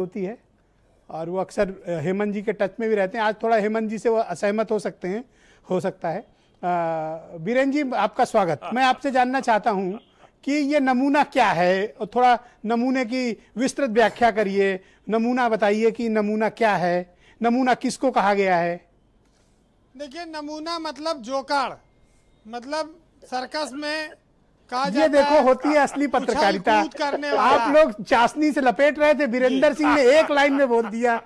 होती है और वो अक्सर हेमंत जी के टच में भी रहते हैं आज थोड़ा हेमंत जी से वो असहमत हो सकते हैं हो सकता है बीरेन जी आपका स्वागत मैं आपसे जानना चाहता हूँ कि ये नमूना क्या है और थोड़ा नमूने की विस्तृत व्याख्या करिए नमूना बताइए कि नमूना क्या है नमूना किसको कहा गया है देखिए नमूना मतलब जोकाड़ मतलब सर्कस में ये देखो होती है असली पत्रकारिता आप लोग चाशनी से लपेट रहे थे वीरेंद्र सिंह ने एक लाइन में बोल दिया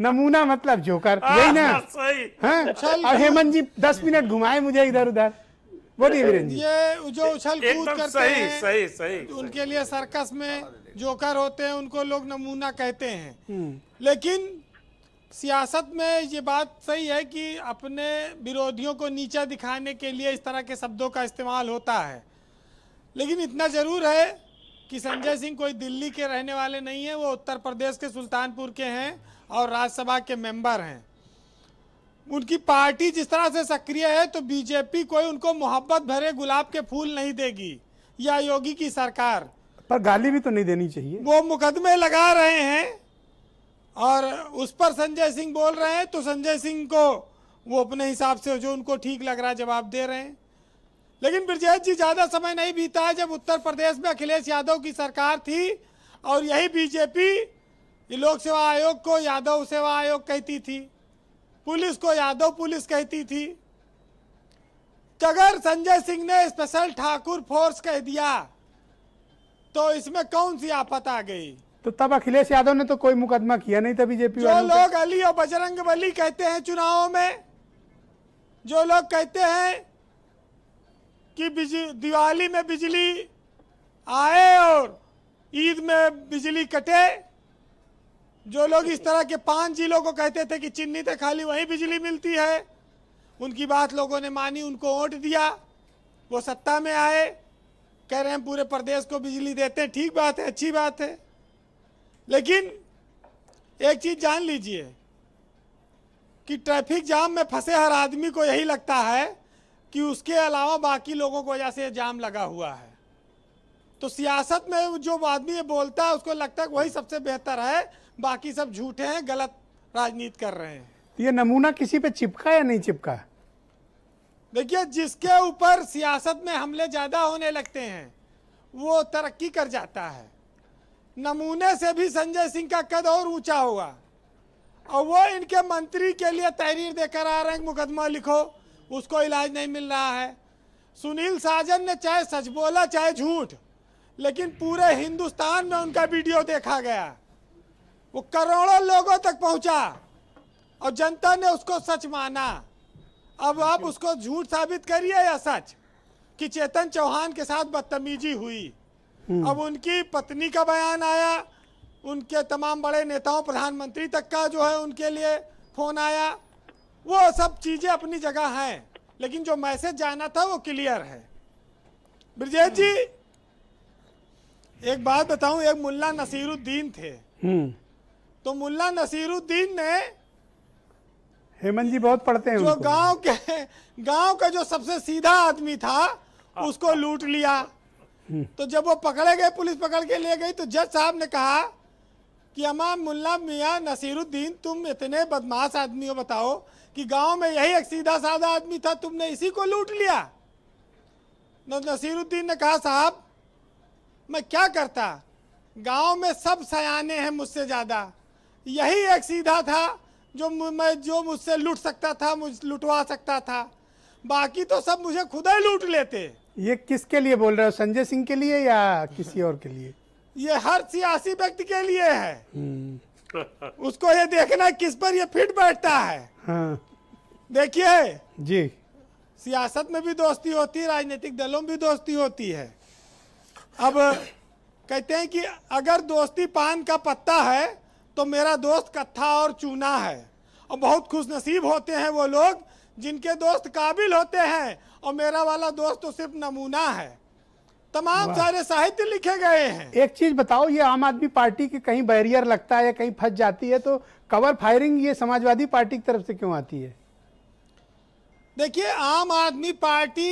नमूना मतलब जोकर हाँ, यही ना हाँ? हाँ? और हेमंत जी दस मिनट घुमाए मुझे इधर उधर बोलिए वीरेंद्र जी ये जो उछल कूद करते सही, हैं सही, सही, उनके लिए सर्कस में जोकर होते हैं उनको लोग नमूना कहते हैं हम्म। लेकिन सियासत में ये बात सही है कि अपने विरोधियों को नीचा दिखाने के लिए इस तरह के शब्दों का इस्तेमाल होता है लेकिन इतना जरूर है कि संजय सिंह कोई दिल्ली के रहने वाले नहीं हैं वो उत्तर प्रदेश के सुल्तानपुर के हैं और राज्यसभा के मेंबर हैं उनकी पार्टी जिस तरह से सक्रिय है तो बीजेपी कोई उनको मोहब्बत भरे गुलाब के फूल नहीं देगी या योगी की सरकार पर गाली भी तो नहीं देनी चाहिए वो मुकदमे लगा रहे हैं और उस पर संजय सिंह बोल रहे हैं तो संजय सिंह को वो अपने हिसाब से जो उनको ठीक लग रहा है जवाब दे रहे हैं लेकिन ब्रजेश जी ज़्यादा समय नहीं बीता जब उत्तर प्रदेश में अखिलेश यादव की सरकार थी और यही बीजेपी लोक सेवा आयोग को यादव सेवा आयोग कहती थी पुलिस को यादव पुलिस कहती थी अगर संजय सिंह ने स्पेशल ठाकुर फोर्स कह दिया तो इसमें कौन सी आफत आ गई तो तब अखिलेश यादव ने तो कोई मुकदमा किया नहीं था बीजेपी जो लोग अली और बजरंग बली कहते हैं चुनावों में जो लोग कहते हैं कि दिवाली में बिजली आए और ईद में बिजली कटे जो लोग इस तरह के पांच जिलों को कहते थे कि चिन्नी थे तो खाली वही बिजली मिलती है उनकी बात लोगों ने मानी उनको वोट दिया वो सत्ता में आए कह रहे हैं पूरे प्रदेश को बिजली देते हैं ठीक बात है अच्छी बात है लेकिन एक चीज़ जान लीजिए कि ट्रैफिक जाम में फंसे हर आदमी को यही लगता है कि उसके अलावा बाकी लोगों को वजह से जाम लगा हुआ है तो सियासत में जो आदमी ये बोलता है उसको लगता है वही सबसे बेहतर है बाकी सब झूठे हैं गलत राजनीति कर रहे हैं ये नमूना किसी पे चिपका या नहीं चिपका देखिए जिसके ऊपर सियासत में हमले ज़्यादा होने लगते हैं वो तरक्की कर जाता है नमूने से भी संजय सिंह का कद और ऊंचा होगा और वो इनके मंत्री के लिए तहरीर देकर आ रहे हैं मुकदमा लिखो उसको इलाज नहीं मिल रहा है सुनील साजन ने चाहे सच बोला चाहे झूठ लेकिन पूरे हिंदुस्तान में उनका वीडियो देखा गया वो करोड़ों लोगों तक पहुंचा और जनता ने उसको सच माना अब आप उसको झूठ साबित करिए या सच कि चेतन चौहान के साथ बदतमीजी हुई हम्म। अब उनकी पत्नी का बयान आया उनके तमाम बड़े नेताओं प्रधानमंत्री तक का जो है उनके लिए फोन आया वो सब चीजें अपनी जगह हैं लेकिन जो मैसेज जाना था वो क्लियर है ब्रजेश जी एक बात बताऊं एक मुल्ला नसीरुद्दीन थे हम्म। तो मुल्ला नसीरुद्दीन ने हेमंत जी बहुत पढ़ते हैं जो गांव के गांव का जो सबसे सीधा आदमी था उसको लूट लिया हम्म। तो जब वो पकड़े गए पुलिस पकड़ के ले गई तो जज साहब ने कहा कि अमा मुल्ला मियाँ नसीरुद्दीन तुम इतने बदमाश आदमी हो बताओ कि गांव में यही एक सीधा साधा आदमी था तुमने इसी को लूट लिया नसीरुद्दीन ने कहा साहब मैं क्या करता गांव में सब सयाने हैं मुझसे ज़्यादा यही एक सीधा था जो मैं जो मुझसे लूट सकता था मुझ लुटवा सकता था बाकी तो सब मुझे खुदा ही लूट लेते ये किसके लिए बोल रहे हो संजय सिंह के लिए या किसी और के लिए ये हर सियासी व्यक्ति के लिए है हम्म। उसको ये देखना किस पर ये फिट बैठता है हाँ। देखिए जी सियासत में भी दोस्ती होती है राजनीतिक दलों में भी दोस्ती होती है अब कहते हैं कि अगर दोस्ती पान का पत्ता है तो मेरा दोस्त कत्था और चूना है और बहुत खुशनसीब होते हैं वो लोग जिनके दोस्त काबिल होते हैं और मेरा वाला दोस्त तो सिर्फ नमूना है तमाम सारे साहित्य लिखे गए हैं एक चीज बताओ ये आम आदमी पार्टी के कहीं बैरियर लगता है कहीं फंस जाती है तो कवर फायरिंग ये समाजवादी पार्टी की तरफ से क्यों आती है देखिए आम आदमी पार्टी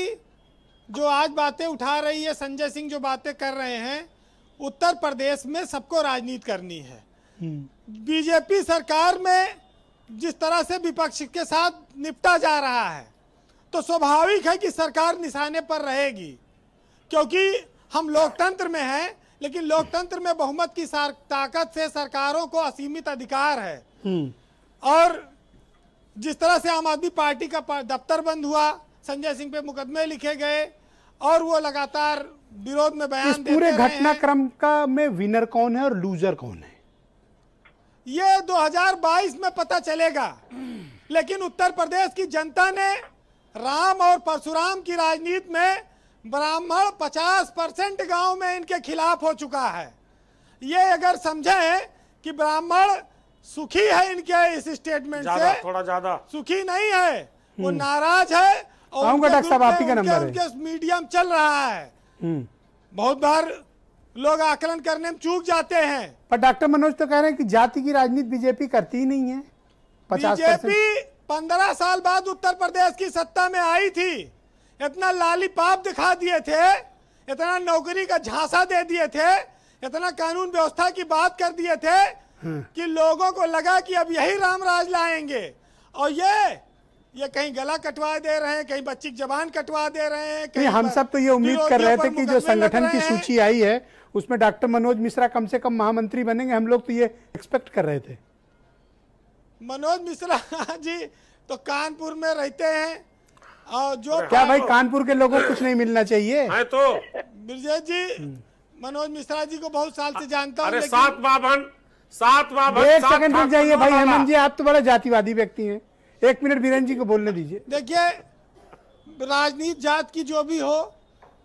जो आज बातें उठा रही है संजय सिंह जो बातें कर रहे हैं उत्तर प्रदेश में सबको राजनीति करनी है हम्म। बीजेपी सरकार में जिस तरह से विपक्ष के साथ निपटा जा रहा है तो स्वाभाविक है कि सरकार निशाने पर रहेगी क्योंकि हम लोकतंत्र में हैं लेकिन लोकतंत्र में बहुमत की ताकत से सरकारों को असीमित अधिकार है हम्म। और जिस तरह से आम आदमी पार्टी का दफ्तर बंद हुआ संजय सिंह पे मुकदमे लिखे गए और वो लगातार विरोध में बयान पूरे घटनाक्रम का में विनर कौन है और लूजर कौन है ये 2022 में पता चलेगा लेकिन उत्तर प्रदेश की जनता ने राम और परशुराम की राजनीति में ब्राह्मण 50 परसेंट गाँव में इनके खिलाफ हो चुका है ये अगर समझे कि ब्राह्मण सुखी है इनके इस स्टेटमेंट से थोड़ा ज्यादा सुखी नहीं है वो हम्म। नाराज है और डॉक्टर उनके, आपकी का नंबर उनके मीडियम चल रहा है हम्म। बहुत बार लोग आकलन करने में चूक जाते हैं पर डॉक्टर मनोज तो कह रहे हैं कि जाति की राजनीति बीजेपी करती ही नहीं है बीजेपी पंद्रह साल बाद उत्तर प्रदेश की सत्ता में आई थी इतना लालीपाप दिखा दिए थे इतना नौकरी का झांसा दे दिए थे इतना कानून व्यवस्था की बात कर दिए थे हाँ। कि लोगों को लगा कि अब यही राम राज लाएंगे और ये ये कहीं गला कटवा दे रहे हैं कहीं बच्ची जबान कटवा दे रहे हैं कहीं हम सब तो ये उम्मीद कर रहे थे कि जो संगठन की सूची आई है उसमें डॉक्टर मनोज मिश्रा कम से कम महामंत्री बनेंगे हम लोग तो ये एक्सपेक्ट कर रहे थे मनोज मिश्रा जी तो कानपुर में रहते हैं जो क्या हाँ भाई तो- कानपुर के लोगों को कुछ नहीं मिलना चाहिए है हाँ तो ब्रजेश जी हम्म। मनोज मिश्रा जी को बहुत साल से जानता हूँ सात बावन सात बावन एक सेकंड रुक जाइए भाई हेमंत जी आप तो बड़े जातिवादी व्यक्ति हैं एक मिनट बीरेन जी को बोलने दीजिए देखिए राजनीति जात की जो भी हो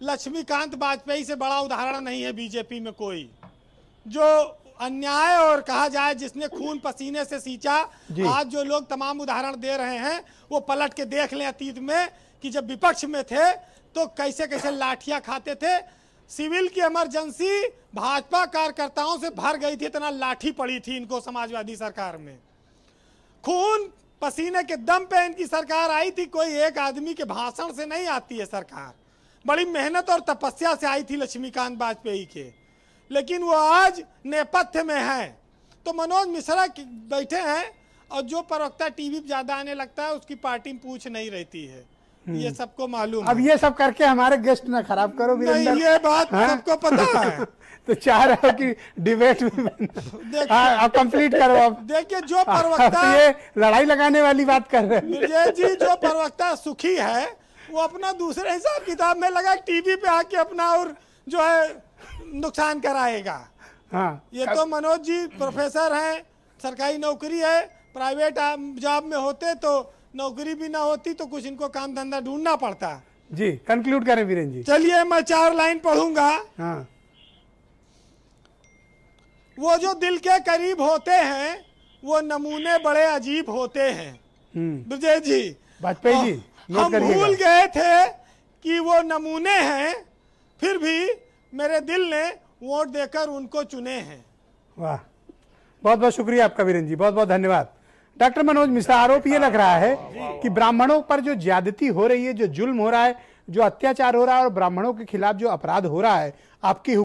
लक्ष्मीकांत वाजपेयी से बड़ा उदाहरण नहीं है बीजेपी में कोई जो अन्याय और कहा जाए जिसने खून पसीने से सींचा आज जो लोग तमाम उदाहरण दे रहे हैं वो पलट के देख लें अतीत में कि जब विपक्ष में थे तो कैसे कैसे लाठियां खाते थे सिविल की इमरजेंसी भाजपा कार्यकर्ताओं से भर गई थी इतना लाठी पड़ी थी इनको समाजवादी सरकार में खून पसीने के दम पे इनकी सरकार आई थी कोई एक आदमी के भाषण से नहीं आती है सरकार बड़ी मेहनत और तपस्या से आई थी लक्ष्मीकांत वाजपेयी के लेकिन वो आज नेपथ्य में है तो मनोज मिश्रा बैठे हैं और जो प्रवक्ता टीवी पे ज्यादा आने लगता है उसकी पार्टी में पूछ नहीं रहती है हम्म। ये सबको मालूम अब ये सब करके हमारे गेस्ट ना खराब करो नहीं ये बात हाँ? सबको पता है तो चाह रहे हो कि डिबेट कंप्लीट हाँ, करो अब देखिए जो प्रवक्ता तो ये लड़ाई लगाने वाली बात कर रहे हैं जी जो प्रवक्ता सुखी है वो अपना दूसरे हिसाब किताब में लगा टीवी पे आके अपना और जो है नुकसान कराएगा हाँ ये तो मनोज जी प्रोफेसर हैं सरकारी नौकरी है प्राइवेट जॉब में होते तो नौकरी भी ना होती तो कुछ इनको काम धंधा ढूंढना पड़ता जी कंक्लूड करें वीरेन जी चलिए मैं चार लाइन पढ़ूंगा हाँ वो जो दिल के करीब होते हैं वो नमूने बड़े अजीब होते हैं हम्म। ब्रजेश जी वाजपेयी जी हम भूल गए थे कि वो नमूने हैं फिर भी मेरे दिल ने वोट देकर उनको चुने हैं वाह बहुत बहुत शुक्रिया आपका वीरेन जी बहुत बहुत धन्यवाद डॉक्टर मनोज मिश्रा आरोप ये लग रहा है कि ब्राह्मणों पर जो ज्यादती हो रही है जो जुल्म हो रहा है जो अत्याचार हो रहा है और ब्राह्मणों के खिलाफ जो अपराध हो रहा है आपकी